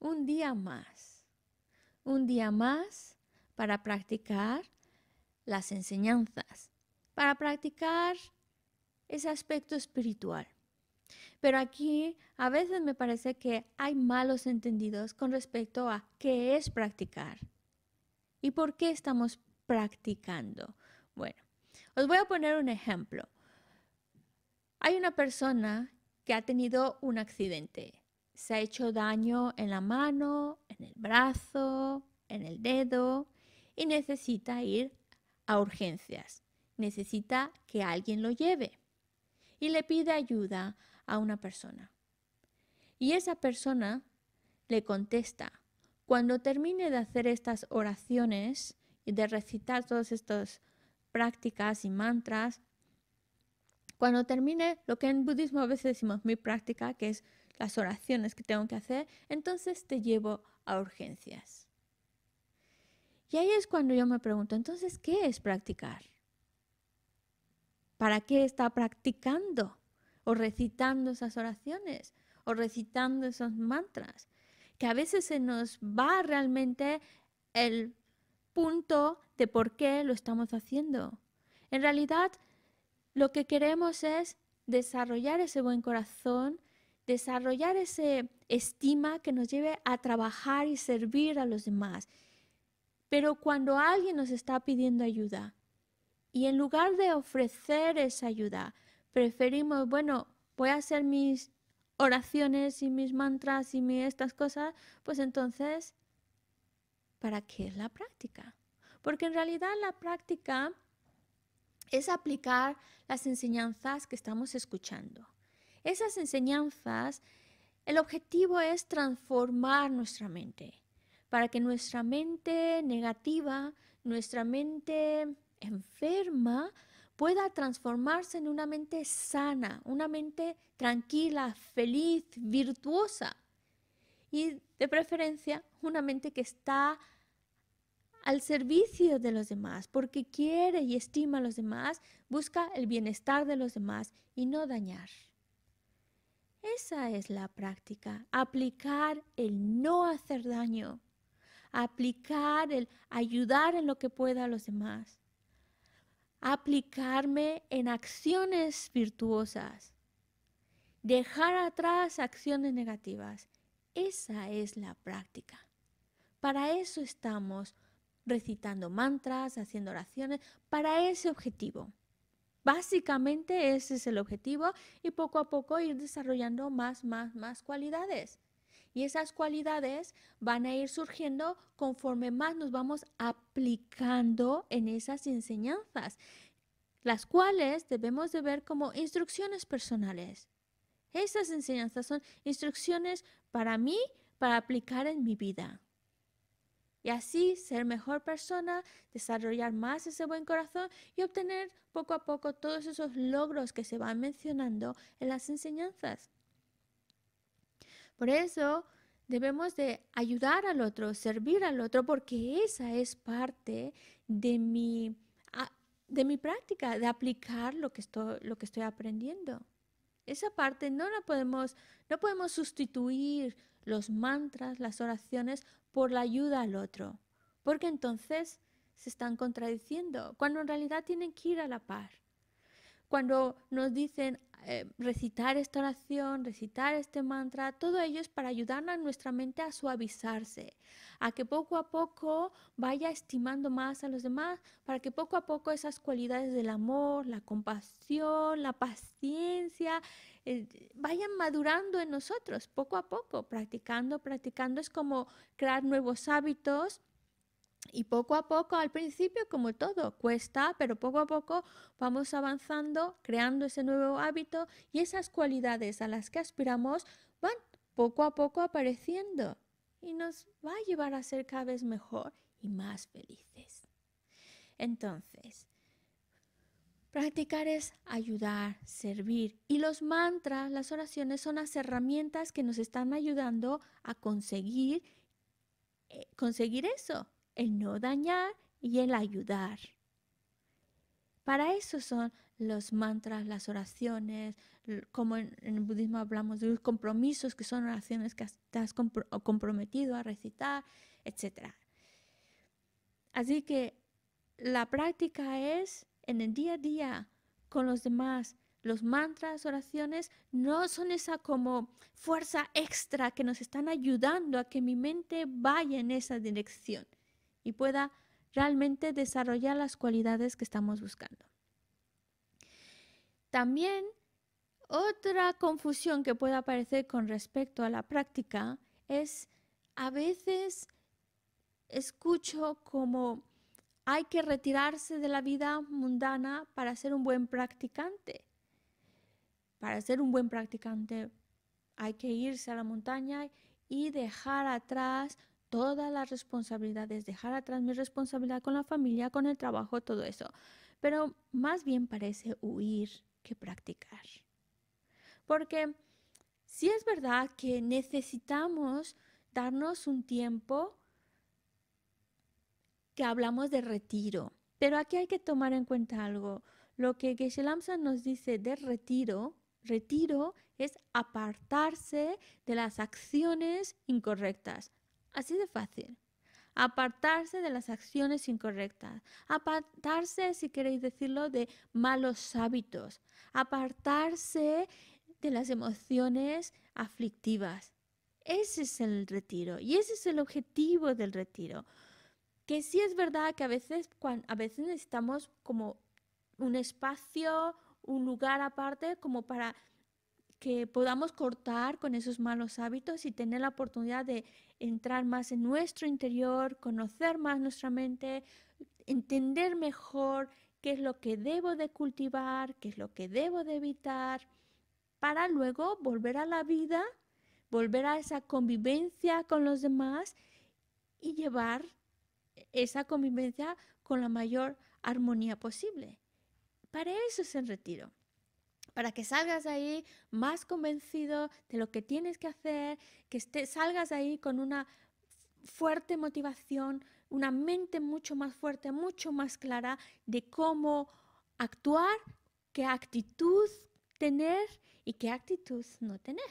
un día más, un día más para practicar las enseñanzas, para practicar ese aspecto espiritual. Pero aquí a veces me parece que hay malos entendidos con respecto a qué es practicar y por qué estamos practicando. Bueno, os voy a poner un ejemplo. Hay una persona que ha tenido un accidente se ha hecho daño en la mano, en el brazo, en el dedo y necesita ir a urgencias. Necesita que alguien lo lleve y le pide ayuda a una persona. Y esa persona le contesta, cuando termine de hacer estas oraciones y de recitar todas estas prácticas y mantras, cuando termine lo que en budismo a veces decimos mi práctica, que es las oraciones que tengo que hacer, entonces te llevo a urgencias. Y ahí es cuando yo me pregunto, entonces, ¿qué es practicar? ¿Para qué está practicando o recitando esas oraciones o recitando esos mantras? Que a veces se nos va realmente el punto de por qué lo estamos haciendo. En realidad, lo que queremos es desarrollar ese buen corazón, desarrollar esa estima que nos lleve a trabajar y servir a los demás. Pero cuando alguien nos está pidiendo ayuda y en lugar de ofrecer esa ayuda, preferimos, bueno, voy a hacer mis oraciones y mis mantras y estas cosas, pues entonces, ¿para qué es la práctica? Porque en realidad la práctica es aplicar las enseñanzas que estamos escuchando. Esas enseñanzas, el objetivo es transformar nuestra mente, para que nuestra mente negativa, nuestra mente enferma, pueda transformarse en una mente sana, una mente tranquila, feliz, virtuosa y de preferencia una mente que está al servicio de los demás, porque quiere y estima a los demás, busca el bienestar de los demás y no dañar. Esa es la práctica, aplicar el no hacer daño, aplicar el ayudar en lo que pueda a los demás, aplicarme en acciones virtuosas, dejar atrás acciones negativas. Esa es la práctica. Para eso estamos recitando mantras, haciendo oraciones, para ese objetivo. Básicamente ese es el objetivo y poco a poco ir desarrollando más, más, más cualidades. Y esas cualidades van a ir surgiendo conforme más nos vamos aplicando en esas enseñanzas, las cuales debemos de ver como instrucciones personales. Esas enseñanzas son instrucciones para mí, para aplicar en mi vida y así ser mejor persona, desarrollar más ese buen corazón y obtener poco a poco todos esos logros que se van mencionando en las enseñanzas. Por eso debemos de ayudar al otro, servir al otro, porque esa es parte de mi, ah, de mi práctica, de aplicar lo que estoy, lo que estoy aprendiendo. Esa parte no la podemos, no podemos sustituir los mantras, las oraciones por la ayuda al otro, porque entonces se están contradiciendo, cuando en realidad tienen que ir a la par cuando nos dicen eh, recitar esta oración, recitar este mantra, todo ello es para ayudar a nuestra mente a suavizarse, a que poco a poco vaya estimando más a los demás, para que poco a poco esas cualidades del amor, la compasión, la paciencia, eh, vayan madurando en nosotros poco a poco, practicando, practicando. Es como crear nuevos hábitos y poco a poco, al principio, como todo, cuesta, pero poco a poco vamos avanzando, creando ese nuevo hábito y esas cualidades a las que aspiramos van poco a poco apareciendo y nos va a llevar a ser cada vez mejor y más felices. Entonces, practicar es ayudar, servir y los mantras, las oraciones son las herramientas que nos están ayudando a conseguir, eh, conseguir eso, el no dañar y el ayudar. Para eso son los mantras, las oraciones, como en, el budismo hablamos de los compromisos, que son oraciones que estás comprometido a recitar, etc. Así que la práctica es en el día a día con los demás. Los mantras, oraciones, no son esa como fuerza extra que nos están ayudando a que mi mente vaya en esa dirección y pueda realmente desarrollar las cualidades que estamos buscando. También otra confusión que puede aparecer con respecto a la práctica es a veces escucho como hay que retirarse de la vida mundana para ser un buen practicante. Para ser un buen practicante hay que irse a la montaña y dejar atrás todas las responsabilidades, dejar atrás mi responsabilidad con la familia, con el trabajo, todo eso. Pero más bien parece huir que practicar. Porque si es verdad que necesitamos darnos un tiempo que hablamos de retiro, pero aquí hay que tomar en cuenta algo. Lo que Geshe Lamsa nos dice de retiro, retiro es apartarse de las acciones incorrectas, Así de fácil. Apartarse de las acciones incorrectas. Apartarse, si queréis decirlo, de malos hábitos. Apartarse de las emociones aflictivas. Ese es el retiro y ese es el objetivo del retiro. Que sí es verdad que a veces, cuando, a veces necesitamos como un espacio, un lugar aparte como para que podamos cortar con esos malos hábitos y tener la oportunidad de entrar más en nuestro interior, conocer más nuestra mente, entender mejor qué es lo que debo de cultivar, qué es lo que debo de evitar, para luego volver a la vida, volver a esa convivencia con los demás y llevar esa convivencia con la mayor armonía posible. Para eso es el retiro para que salgas ahí más convencido de lo que tienes que hacer, que salgas ahí con una fuerte motivación, una mente mucho más fuerte, mucho más clara de cómo actuar, qué actitud tener y qué actitud no tener.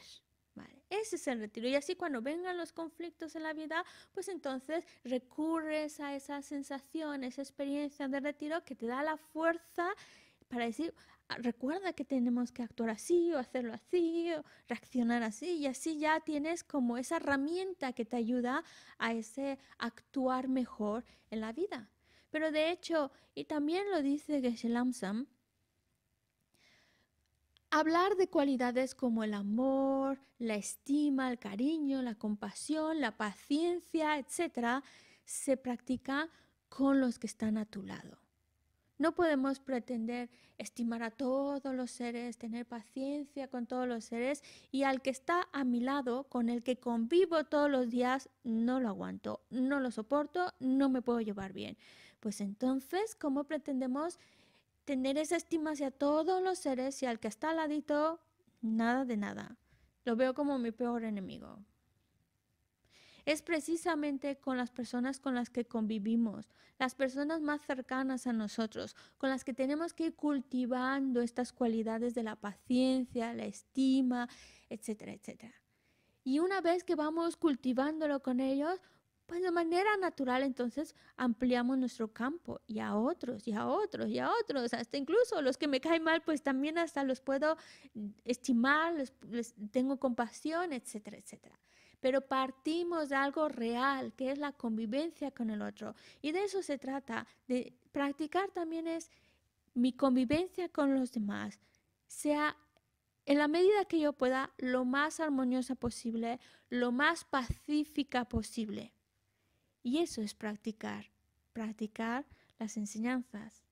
Vale, ese es el retiro. Y así cuando vengan los conflictos en la vida, pues entonces recurres a esa sensación, esa experiencia de retiro que te da la fuerza para decir, Ah, recuerda que tenemos que actuar así o hacerlo así o reaccionar así y así ya tienes como esa herramienta que te ayuda a ese actuar mejor en la vida. Pero de hecho, y también lo dice Geshe Lamsam, hablar de cualidades como el amor, la estima, el cariño, la compasión, la paciencia, etc., se practica con los que están a tu lado. No podemos pretender estimar a todos los seres, tener paciencia con todos los seres y al que está a mi lado, con el que convivo todos los días, no lo aguanto, no lo soporto, no me puedo llevar bien. Pues entonces, ¿cómo pretendemos tener esa estima hacia todos los seres y al que está al ladito, nada de nada? Lo veo como mi peor enemigo es precisamente con las personas con las que convivimos, las personas más cercanas a nosotros, con las que tenemos que ir cultivando estas cualidades de la paciencia, la estima, etcétera, etcétera. Y una vez que vamos cultivándolo con ellos, pues de manera natural entonces ampliamos nuestro campo y a otros y a otros y a otros, hasta incluso los que me caen mal, pues también hasta los puedo estimar, les tengo compasión, etcétera, etcétera pero partimos de algo real, que es la convivencia con el otro. Y de eso se trata, de practicar también es mi convivencia con los demás, sea en la medida que yo pueda, lo más armoniosa posible, lo más pacífica posible. Y eso es practicar, practicar las enseñanzas.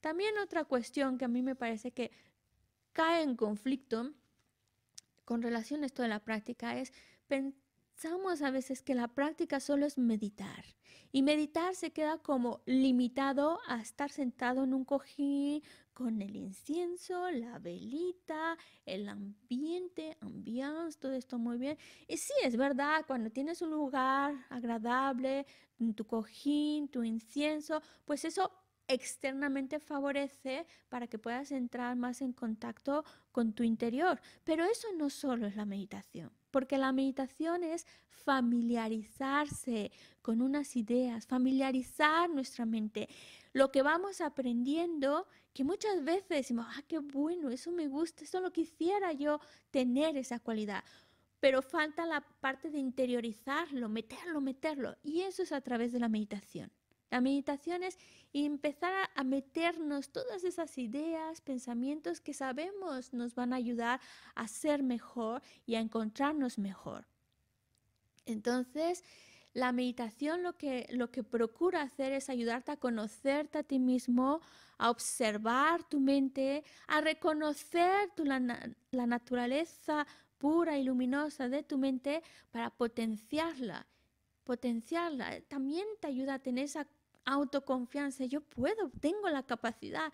También otra cuestión que a mí me parece que cae en conflicto con relación a esto de la práctica es pensamos a veces que la práctica solo es meditar. Y meditar se queda como limitado a estar sentado en un cojín con el incienso, la velita, el ambiente, ambiance, todo esto muy bien. Y sí, es verdad, cuando tienes un lugar agradable, tu cojín, tu incienso, pues eso externamente favorece para que puedas entrar más en contacto con tu interior. Pero eso no solo es la meditación, porque la meditación es familiarizarse con unas ideas, familiarizar nuestra mente. Lo que vamos aprendiendo, que muchas veces decimos, ah, qué bueno, eso me gusta, eso lo quisiera yo tener esa cualidad pero falta la parte de interiorizarlo, meterlo, meterlo. Y eso es a través de la meditación. La meditación es empezar a meternos todas esas ideas, pensamientos que sabemos nos van a ayudar a ser mejor y a encontrarnos mejor. Entonces, la meditación lo que, lo que procura hacer es ayudarte a conocerte a ti mismo, a observar tu mente, a reconocer la, naturaleza pura y luminosa de tu mente para potenciarla potenciarla. También te ayuda a tener esa autoconfianza, yo puedo, tengo la capacidad.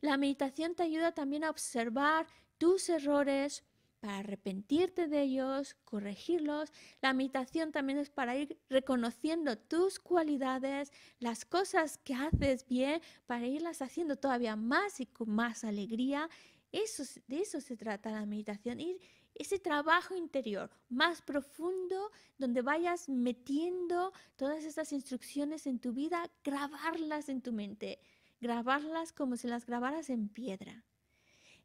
La meditación te ayuda también a observar tus errores, para arrepentirte de ellos, corregirlos. La meditación también es para ir reconociendo tus cualidades, las cosas que haces bien, para irlas haciendo todavía más y con más alegría. Eso, de eso se trata la meditación, ir, ese trabajo interior más profundo, donde vayas metiendo todas estas instrucciones en tu vida, grabarlas en tu mente, grabarlas como si las grabaras en piedra.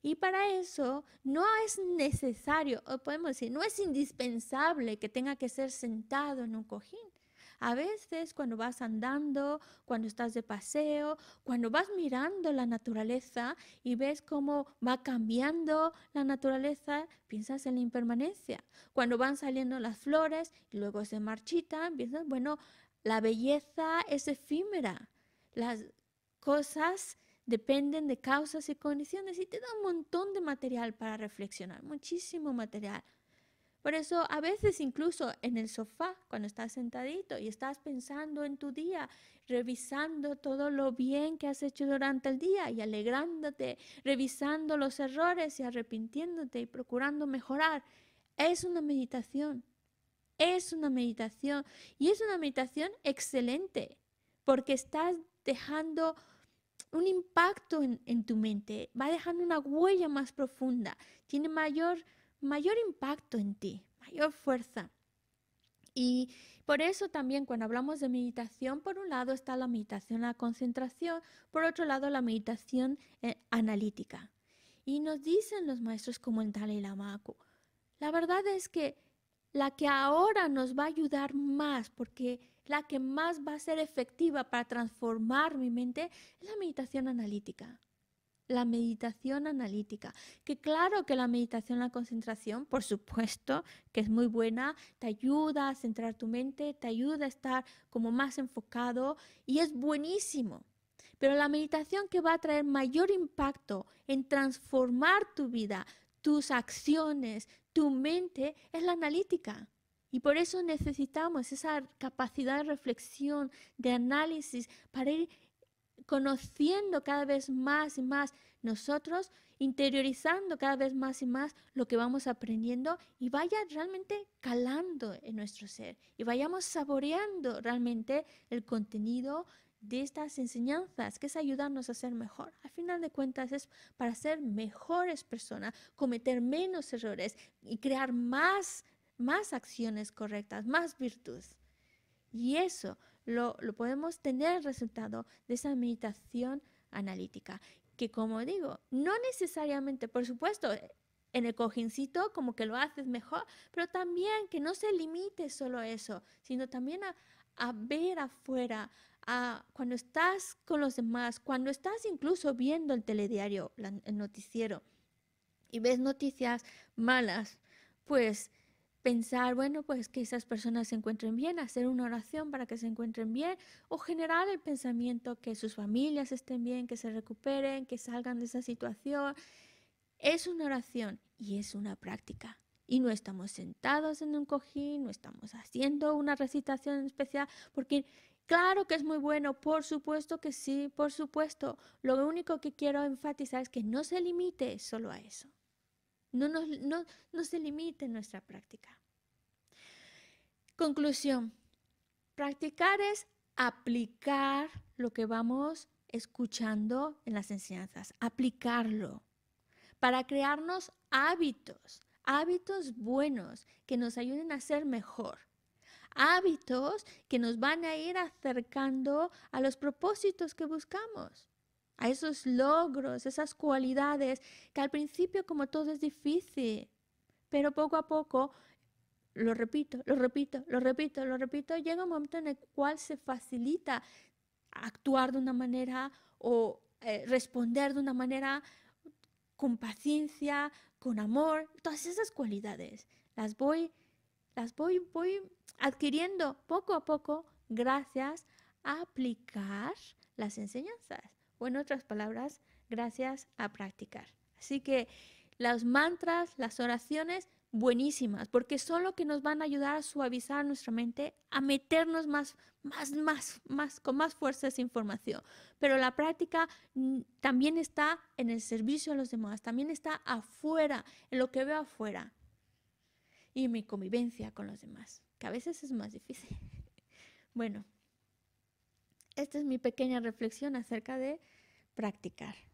Y para eso no es necesario, o podemos decir, no es indispensable que tenga que ser sentado en un cojín. A veces cuando vas andando, cuando estás de paseo, cuando vas mirando la naturaleza y ves cómo va cambiando la naturaleza, piensas en la impermanencia. Cuando van saliendo las flores y luego se marchitan, piensas, bueno, la belleza es efímera. Las cosas dependen de causas y condiciones y te da un montón de material para reflexionar, muchísimo material. Por eso a veces incluso en el sofá, cuando estás sentadito y estás pensando en tu día, revisando todo lo bien que has hecho durante el día y alegrándote, revisando los errores y arrepintiéndote y procurando mejorar, es una meditación. Es una meditación y es una meditación excelente porque estás dejando un impacto en, tu mente, va dejando una huella más profunda, tiene mayor mayor impacto en ti, mayor fuerza. Y por eso también cuando hablamos de meditación, por un lado está la meditación, la concentración, por otro lado la meditación eh, analítica. Y nos dicen los maestros como el Dalai Lama, la verdad es que la que ahora nos va a ayudar más, porque la que más va a ser efectiva para transformar mi mente, es la meditación analítica la meditación analítica. Que claro que la meditación, la concentración, por supuesto, que es muy buena, te ayuda a centrar tu mente, te ayuda a estar como más enfocado y es buenísimo. Pero la meditación que va a traer mayor impacto en transformar tu vida, tus acciones, tu mente, es la analítica. Y por eso necesitamos esa capacidad de reflexión, de análisis, para ir conociendo cada vez más y más nosotros, interiorizando cada vez más y más lo que vamos aprendiendo y vaya realmente calando en nuestro ser y vayamos saboreando realmente el contenido de estas enseñanzas, que es ayudarnos a ser mejor. Al final de cuentas es para ser mejores personas, cometer menos errores y crear más, más acciones correctas, más virtud. Y eso lo, podemos tener el resultado de esa meditación analítica. Que como digo, no necesariamente, por supuesto, en el cojincito como que lo haces mejor, pero también que no se limite solo a eso, sino también a, ver afuera, a cuando estás con los demás, cuando estás incluso viendo el telediario, el noticiero, y ves noticias malas, pues pensar, bueno, pues que esas personas se encuentren bien, hacer una oración para que se encuentren bien o generar el pensamiento que sus familias estén bien, que se recuperen, que salgan de esa situación. Es una oración y es una práctica. Y no estamos sentados en un cojín, no estamos haciendo una recitación especial, porque Claro que es muy bueno, por supuesto que sí, por supuesto. Lo único que quiero enfatizar es que no se limite solo a eso. No, no, se limite nuestra práctica. Conclusión. Practicar es aplicar lo que vamos escuchando en las enseñanzas, aplicarlo para crearnos hábitos, hábitos buenos que nos ayuden a ser mejor, hábitos que nos van a ir acercando a los propósitos que buscamos a esos logros, esas cualidades, que al principio como todo es difícil, pero poco a poco, lo repito, lo repito, lo repito, lo repito, llega un momento en el cual se facilita actuar de una manera o eh, responder de una manera con paciencia, con amor, todas esas cualidades. Las voy, las voy, voy adquiriendo poco a poco gracias a aplicar las enseñanzas o en otras palabras, gracias a practicar. Así que las mantras, las oraciones, buenísimas, porque son lo que nos van a ayudar a suavizar nuestra mente, a meternos más, más, más, más, con más fuerza esa información. Pero la práctica mm, también está en el servicio a los demás, también está afuera, en lo que veo afuera y en mi convivencia con los demás, que a veces es más difícil. Bueno, esta es mi pequeña reflexión acerca de practicar.